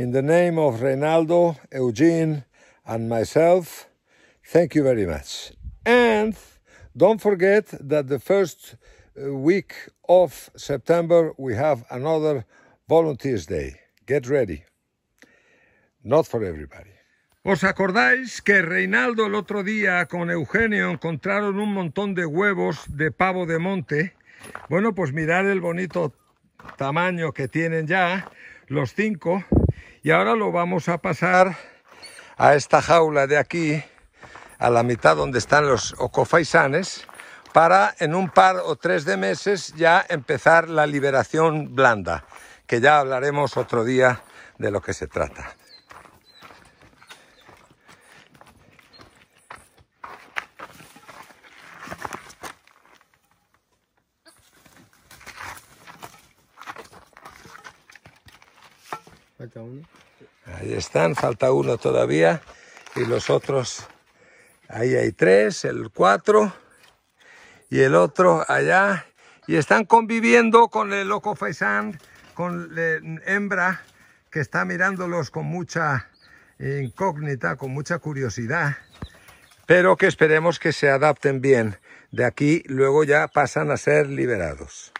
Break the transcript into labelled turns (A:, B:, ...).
A: In the name of Reynaldo, Eugene, and myself, thank you very much. And don't forget that the first uh, week of September we have another Volunteers Day. Get ready. Not for everybody. ¿Os acordáis que Reinaldo el otro día con Eugenio encontraron un montón de huevos de pavo de monte? Bueno, pues mirad el bonito tamaño que tienen ya, los cinco. Y ahora lo vamos a pasar a esta jaula de aquí, a la mitad donde están los ocofaisanes, para en un par o tres de meses ya empezar la liberación blanda, que ya hablaremos otro día de lo que se trata. Ahí están, falta uno todavía. Y los otros, ahí hay tres, el cuatro y el otro allá. Y están conviviendo con el loco faisán, con la hembra que está mirándolos con mucha incógnita, con mucha curiosidad, pero que esperemos que se adapten bien. De aquí luego ya pasan a ser liberados.